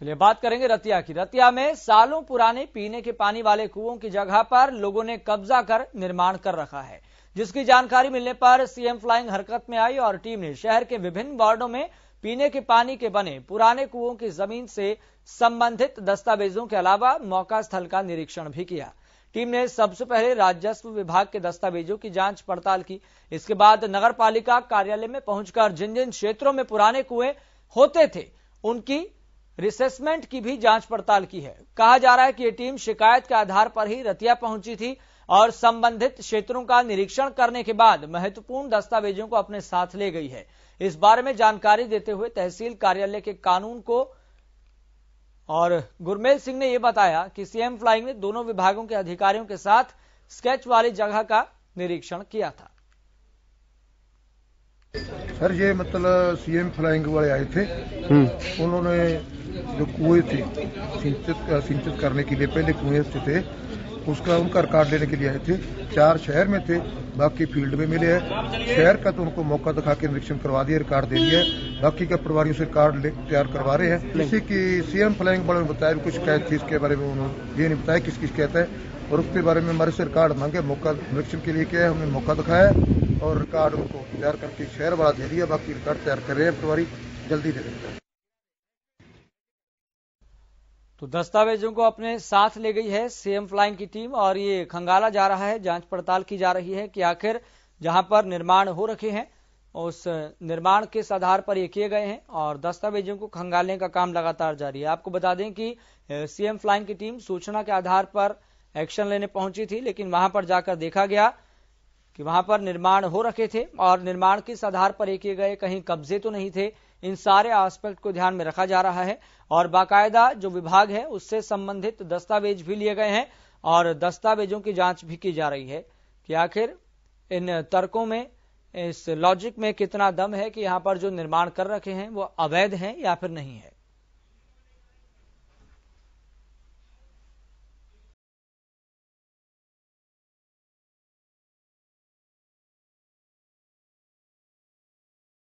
चलिए बात करेंगे रतिया की रतिया में सालों पुराने पीने के पानी वाले कुओं की जगह पर लोगों ने कब्जा कर निर्माण कर रखा है जिसकी जानकारी मिलने पर सीएम फ्लाइंग हरकत में आई और टीम ने शहर के विभिन्न वार्डो में पीने के पानी के बने पुराने कुओं की जमीन से संबंधित दस्तावेजों के अलावा मौका स्थल का निरीक्षण भी किया टीम ने सबसे पहले राजस्व विभाग के दस्तावेजों की जांच पड़ताल की इसके बाद नगर पालिका कार्यालय में पहुंचकर जिन जिन क्षेत्रों में पुराने कुएं होते थे उनकी रिसेसमेंट की भी जांच पड़ताल की है कहा जा रहा है कि ये टीम शिकायत के आधार पर ही रतिया पहुंची थी और संबंधित क्षेत्रों का निरीक्षण करने के बाद महत्वपूर्ण दस्तावेजों को अपने साथ ले गई है इस बारे में जानकारी देते हुए तहसील कार्यालय के कानून को और गुरमेल सिंह ने यह बताया कि सीएम फ्लाइंग ने दोनों विभागों के अधिकारियों के साथ स्केच वाली जगह का निरीक्षण किया था सर ये मतलब सीएम फ्लाइंग वाले आए थे हम्म। उन्होंने जो कुएं थे सिंचित सिंचित करने के लिए पहले कुएं से थे उसका उनका रिकॉर्ड लेने के लिए आए थे चार शहर में थे बाकी फील्ड में मिले हैं शहर का तो उनको मौका दिखा के निरीक्षण करवा दिया रिकॉर्ड दे दिया बाकी का प्रभारियों से कार्ड तैयार करवा रहे हैं जैसे की सीएम फ्लाइंग बड़े ने बताया कुछ शिकायत थी इसके बारे में उन्होंने ये नहीं बताया किस शिकायत है और उसके बारे में हमारे से रिकॉर्ड मांगे मौका निरीक्षण के लिए किया है हमने मौका दिखाया और रिकॉर्ड उनको तैयार करके शहर वाला दे दिया बाकी रिकॉर्ड तैयार कर रहे हैं प्रभारी जल्दी दे रहे हैं तो दस्तावेजों को अपने साथ ले गई है सीएम फ्लाइंग की टीम और ये खंगाला जा रहा है जांच पड़ताल की जा रही है कि आखिर जहां पर निर्माण हो रखे हैं उस निर्माण किस आधार पर ये किए गए हैं और दस्तावेजों को खंगालने का काम लगातार जारी है आपको बता दें कि सीएम फ्लाइंग की टीम सूचना के आधार पर एक्शन लेने पहुंची थी लेकिन वहां पर जाकर देखा गया कि वहां पर निर्माण हो रखे थे और निर्माण किस आधार पर किए गए कहीं कब्जे तो नहीं थे इन सारे आस्पेक्ट को ध्यान में रखा जा रहा है और बाकायदा जो विभाग है उससे संबंधित दस्तावेज भी लिए गए हैं और दस्तावेजों की जांच भी की जा रही है कि आखिर इन तर्कों में इस लॉजिक में कितना दम है कि यहां पर जो निर्माण कर रखे हैं वो अवैध हैं या फिर नहीं है